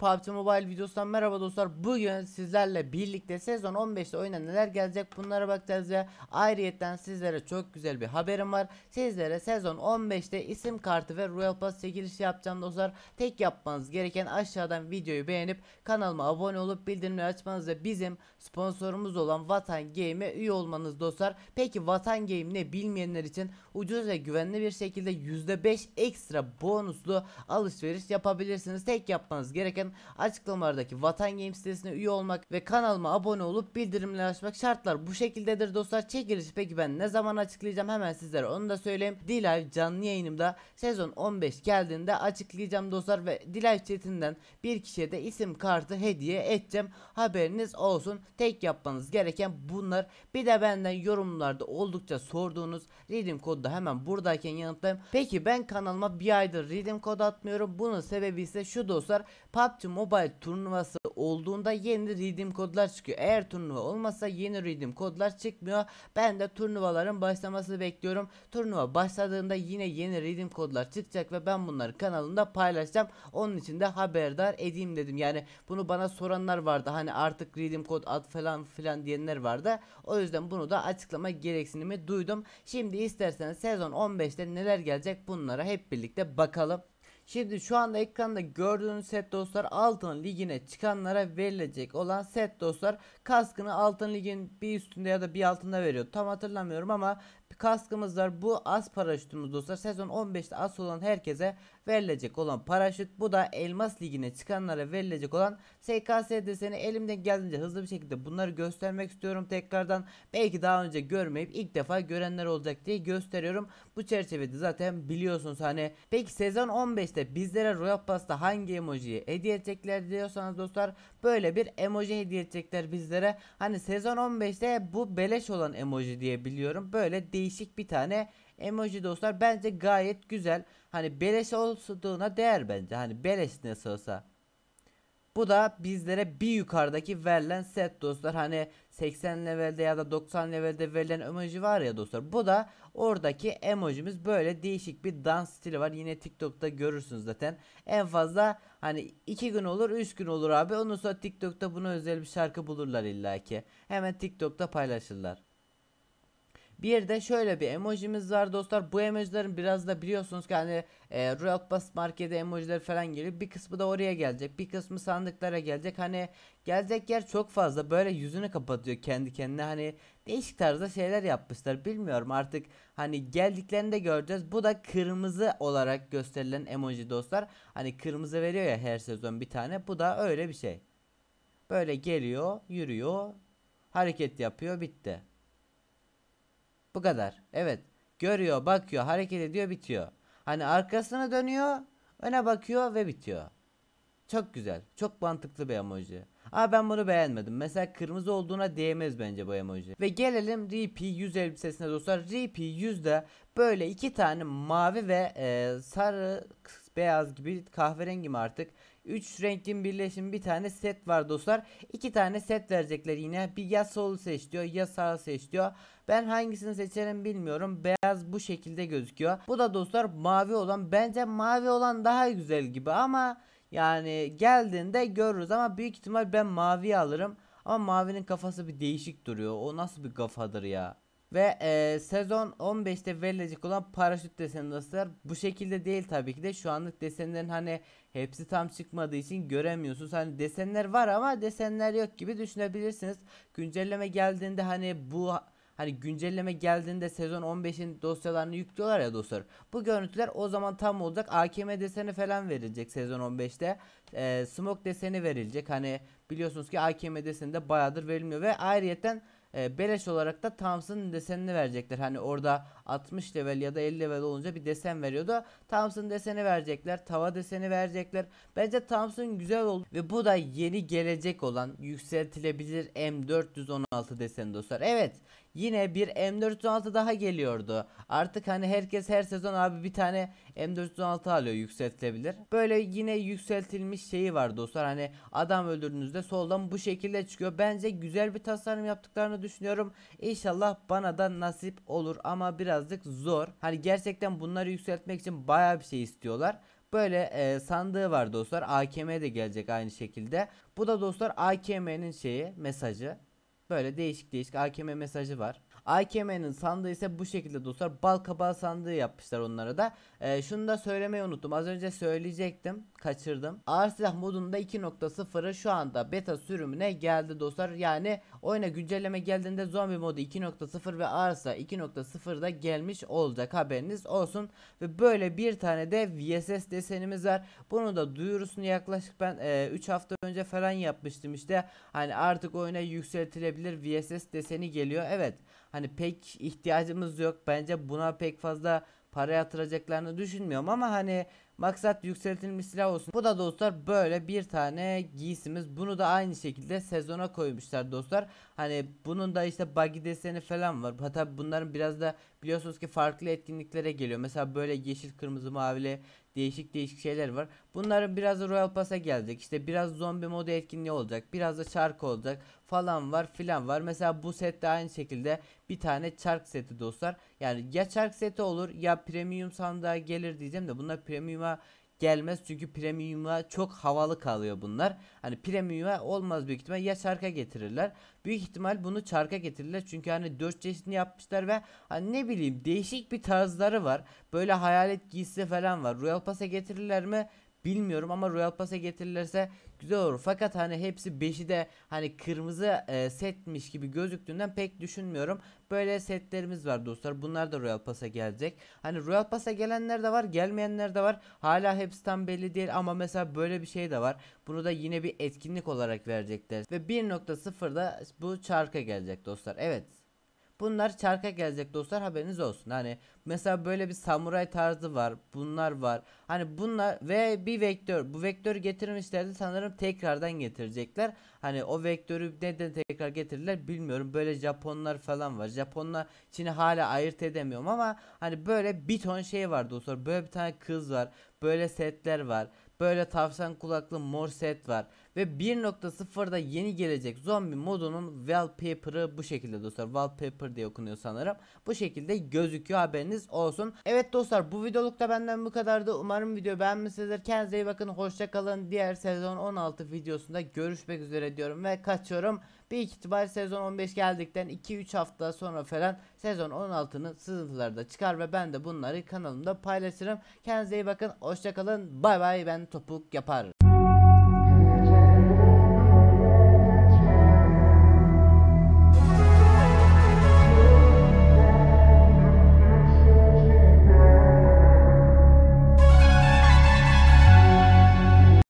PUBG Mobile videosundan merhaba dostlar. Bugün sizlerle birlikte sezon 15'te oyuna neler gelecek bunlara bakacağız ve ayrıyetten sizlere çok güzel bir haberim var. Sizlere sezon 15'te isim kartı ve Royal Pass çekilişi yapacağım dostlar. Tek yapmanız gereken aşağıdan videoyu beğenip kanalıma abone olup bildirimleri açmanız ve bizim sponsorumuz olan Vatan Game'e üye olmanız dostlar. Peki Vatan Game ne bilmeyenler için ucuz ve güvenli bir şekilde %5 ekstra bonuslu alışveriş yapabilirsiniz. Tek yapmanız gereken Açıklamalardaki Vatan Games sitesine üye olmak ve kanalıma abone olup bildirimleri açmak şartlar bu şekildedir dostlar. Çekilişi peki ben ne zaman açıklayacağım hemen sizlere onu da söyleyeyim. Dilay canlı yayınımda sezon 15 geldiğinde açıklayacağım dostlar ve Dilay chatinden bir kişiye de isim kartı hediye edeceğim. Haberiniz olsun. Tek yapmanız gereken bunlar. Bir de benden yorumlarda oldukça sorduğunuz redeem kodu da hemen buradayken yanıtlayayım. Peki ben kanalıma bir aydır redeem kodu atmıyorum. Bunun sebebi ise şu dostlar. PUBG PUBG Mobile turnuvası olduğunda yeni redeem kodlar çıkıyor. Eğer turnuva olmasa yeni redeem kodlar çıkmıyor. Ben de turnuvaların başlamasını bekliyorum. Turnuva başladığında yine yeni redeem kodlar çıkacak ve ben bunları kanalımda paylaşacağım. Onun için de haberdar edeyim dedim. Yani bunu bana soranlar vardı. Hani artık redeem kod at falan filan diyenler vardı. O yüzden bunu da açıklama gereksinimi duydum. Şimdi isterseniz sezon 15'te neler gelecek bunlara hep birlikte bakalım. Şimdi şu anda ekranda gördüğünüz set dostlar altın ligine çıkanlara verilecek olan set dostlar kaskını altın ligin bir üstünde ya da bir altında veriyor. Tam hatırlamıyorum ama bir kaskımız var. Bu az paraşütümüz dostlar. Sezon 15'te as olan herkese verilecek olan paraşüt. Bu da Elmas Ligi'ne çıkanlara verilecek olan SKS seni Elimden geldiğince hızlı bir şekilde bunları göstermek istiyorum tekrardan. Belki daha önce görmeyip ilk defa görenler olacak diye gösteriyorum. Bu çerçevede zaten biliyorsunuz hani. Peki sezon 15'te bizlere Royal Pass'ta hangi emojiyi hediye edecekler diyorsanız dostlar böyle bir emoji hediye edecekler bizlere. Hani sezon 15'te bu beleş olan emoji diye biliyorum. Böyle değil değişik bir tane emoji dostlar. Bence gayet güzel. Hani beleş olduğuna değer bence. Hani beleş nasıl olsa. Bu da bizlere bir yukarıdaki verilen set dostlar. Hani 80 levelde ya da 90 levelde verilen emoji var ya dostlar. Bu da oradaki emojimiz böyle değişik bir dans stili var. Yine TikTok'ta görürsünüz zaten. En fazla hani 2 gün olur 3 gün olur abi. Ondan sonra TikTok'ta buna özel bir şarkı bulurlar illaki. Hemen TikTok'ta paylaşırlar. Bir de şöyle bir emojimiz var dostlar. Bu emojilerin biraz da biliyorsunuz ki hani e, Royal Pass Market'e emojiler falan geliyor. Bir kısmı da oraya gelecek. Bir kısmı sandıklara gelecek. Hani gelecek yer çok fazla. Böyle yüzünü kapatıyor kendi kendine. Hani değişik tarzda şeyler yapmışlar. Bilmiyorum artık hani geldiklerini de göreceğiz. Bu da kırmızı olarak gösterilen emoji dostlar. Hani kırmızı veriyor ya her sezon bir tane. Bu da öyle bir şey. Böyle geliyor, yürüyor, hareket yapıyor, bitti. Bu kadar. Evet. Görüyor, bakıyor, hareket ediyor, bitiyor. Hani arkasına dönüyor, öne bakıyor ve bitiyor. Çok güzel. Çok mantıklı bir emoji. Aa ben bunu beğenmedim. Mesela kırmızı olduğuna değmez bence bu emoji. Ve gelelim RP100 elbisesine dostlar. rp de böyle iki tane mavi ve e, sarı beyaz gibi kahverengi mi artık 3 rengin birleşim bir tane set var dostlar. 2 tane set verecekler yine. Bir ya sol seç diyor ya sağ seç diyor. Ben hangisini seçerim bilmiyorum. Beyaz bu şekilde gözüküyor. Bu da dostlar mavi olan. Bence mavi olan daha güzel gibi ama yani geldiğinde görürüz ama büyük ihtimal ben mavi alırım. Ama mavinin kafası bir değişik duruyor. O nasıl bir kafadır ya? Ve e, sezon 15'te verilecek olan paraşüt deseni dostlar bu şekilde değil tabii ki de şu anlık desenlerin hani hepsi tam çıkmadığı için göremiyorsunuz. Hani desenler var ama desenler yok gibi düşünebilirsiniz. Güncelleme geldiğinde hani bu hani güncelleme geldiğinde sezon 15'in dosyalarını yüklüyorlar ya dostlar. Bu görüntüler o zaman tam olacak. AKM deseni falan verilecek sezon 15'te. E, smoke deseni verilecek. Hani biliyorsunuz ki AKM deseni de bayağıdır verilmiyor ve ayrıyeten e, beleş olarak da Thompson'ın desenini verecekler. Hani orada 60 level ya da 50 level olunca bir desen veriyordu. Thompson deseni verecekler. Tava deseni verecekler. Bence Thompson güzel oldu. Ve bu da yeni gelecek olan yükseltilebilir M416 deseni dostlar. Evet yine bir M416 daha geliyordu. Artık hani herkes her sezon abi bir tane M416 alıyor yükseltilebilir. Böyle yine yükseltilmiş şeyi var dostlar. Hani adam öldürdüğünüzde soldan bu şekilde çıkıyor. Bence güzel bir tasarım yaptıklarını düşünüyorum. İnşallah bana da nasip olur ama biraz yazdık zor. Hani gerçekten bunları yükseltmek için baya bir şey istiyorlar. Böyle e, sandığı var dostlar. AKM de gelecek aynı şekilde. Bu da dostlar AKM'nin şeyi mesajı. Böyle değişik değişik AKM mesajı var. AKM'nin sandığı ise bu şekilde dostlar. Bal kabağı sandığı yapmışlar onlara da. Ee, şunu da söylemeyi unuttum. Az önce söyleyecektim. Kaçırdım. Ağır silah modunda 2.0'ı şu anda beta sürümüne geldi dostlar. Yani oyuna güncelleme geldiğinde zombi modu 2.0 ve ağır silah 2.0 da gelmiş olacak. Haberiniz olsun. Ve böyle bir tane de VSS desenimiz var. Bunu da duyurusunu yaklaşık ben e, 3 hafta önce falan yapmıştım işte. Hani artık oyuna yükseltilebilir VSS deseni geliyor. Evet hani pek ihtiyacımız yok. Bence buna pek fazla para yatıracaklarını düşünmüyorum ama hani Maksat yükseltilmiş silah olsun. Bu da dostlar böyle bir tane giysimiz. Bunu da aynı şekilde sezona koymuşlar dostlar. Hani bunun da işte buggy deseni falan var. Hatta bunların biraz da biliyorsunuz ki farklı etkinliklere geliyor. Mesela böyle yeşil, kırmızı, mavili değişik değişik şeyler var. Bunların biraz da Royal Pass'a geldik. İşte biraz zombi modu etkinliği olacak. Biraz da şarkı olacak falan var filan var. Mesela bu set de aynı şekilde bir tane çark seti dostlar. Yani ya çark seti olur ya premium sandığa gelir diyeceğim de bunlar premium'a gelmez çünkü premium'a çok havalı kalıyor bunlar. Hani premium'a olmaz büyük ihtimal ya çarka getirirler. Büyük ihtimal bunu çarka getirirler çünkü hani 4 çeşitini yapmışlar ve hani ne bileyim değişik bir tarzları var. Böyle hayalet giysi falan var. Royal Pass'a getirirler mi? bilmiyorum ama Royal Pass'a getirilirse güzel olur. Fakat hani hepsi 5'i de hani kırmızı e, setmiş gibi gözüktüğünden pek düşünmüyorum. Böyle setlerimiz var dostlar. Bunlar da Royal Pass'a gelecek. Hani Royal Pass'a gelenler de var, gelmeyenler de var. Hala hepsi tam belli değil ama mesela böyle bir şey de var. Bunu da yine bir etkinlik olarak verecekler. Ve 1.0'da bu çarka gelecek dostlar. Evet Bunlar çarka gelecek dostlar haberiniz olsun. Hani mesela böyle bir samuray tarzı var. Bunlar var. Hani bunlar ve bir vektör. Bu vektörü getirmişlerdi sanırım tekrardan getirecekler. Hani o vektörü neden tekrar getirdiler bilmiyorum. Böyle Japonlar falan var. Japonlar Çin'i hala ayırt edemiyorum ama hani böyle bir ton şey var dostlar. Böyle bir tane kız var. Böyle setler var böyle tavşan kulaklı mor set var. Ve 1.0'da yeni gelecek zombi modunun wallpaper'ı bu şekilde dostlar. Wallpaper diye okunuyor sanırım. Bu şekilde gözüküyor haberiniz olsun. Evet dostlar bu videolukta benden bu kadardı. Umarım video beğenmişsinizdir. Kendinize iyi bakın. Hoşçakalın. Diğer sezon 16 videosunda görüşmek üzere diyorum ve kaçıyorum. Bir ihtimal sezon 15 geldikten 2-3 hafta sonra falan sezon 16'nın sızıntıları da çıkar ve ben de bunları kanalımda paylaşırım. Kendinize iyi bakın. Hoşçakalın. Bay bay ben topuk yapar.